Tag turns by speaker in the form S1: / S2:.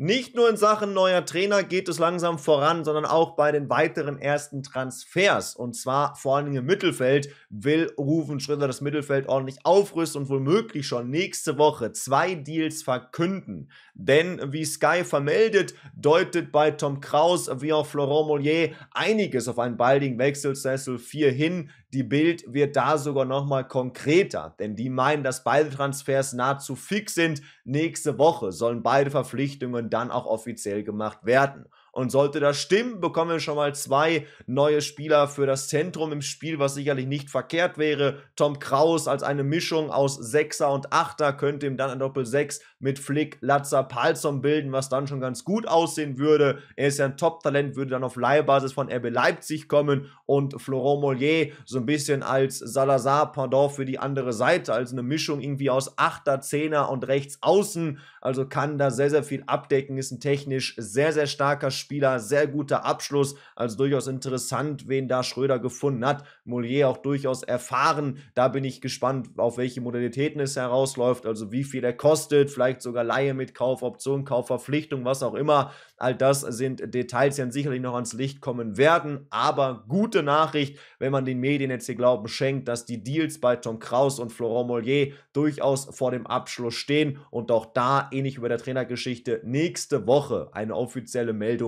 S1: Nicht nur in Sachen neuer Trainer geht es langsam voran, sondern auch bei den weiteren ersten Transfers. Und zwar vor allen Dingen im Mittelfeld will Rufen Schröder das Mittelfeld ordentlich aufrüsten und womöglich schon nächste Woche zwei Deals verkünden. Denn wie Sky vermeldet, deutet bei Tom Kraus wie auch Florent Mollier einiges auf einen baldigen Wechsel zu Wechselsessel 4 hin. Die Bild wird da sogar nochmal konkreter, denn die meinen, dass beide Transfers nahezu fix sind. Nächste Woche sollen beide Verpflichtungen dann auch offiziell gemacht werden. Und sollte das stimmen, bekommen wir schon mal zwei neue Spieler für das Zentrum im Spiel, was sicherlich nicht verkehrt wäre. Tom Kraus als eine Mischung aus Sechser und Achter könnte ihm dann ein Doppel-Sechs mit Flick, Latzer, Palzom bilden, was dann schon ganz gut aussehen würde. Er ist ja ein Top-Talent, würde dann auf Leihbasis von RB Leipzig kommen und Florent Mollier so ein bisschen als Salazar, pardon, für die andere Seite, als eine Mischung irgendwie aus Achter, Zehner und rechts außen. Also kann da sehr, sehr viel abdecken, ist ein technisch sehr, sehr starker Spieler, sehr guter Abschluss, also durchaus interessant, wen da Schröder gefunden hat. Mollier auch durchaus erfahren, da bin ich gespannt, auf welche Modalitäten es herausläuft, also wie viel er kostet, vielleicht sogar Laie mit Kaufoption, Kaufverpflichtung, was auch immer. All das sind Details, die dann sicherlich noch ans Licht kommen werden, aber gute Nachricht, wenn man den Medien jetzt hier Glauben schenkt, dass die Deals bei Tom Kraus und Florent Mollier durchaus vor dem Abschluss stehen und auch da, ähnlich wie bei der Trainergeschichte, nächste Woche eine offizielle Meldung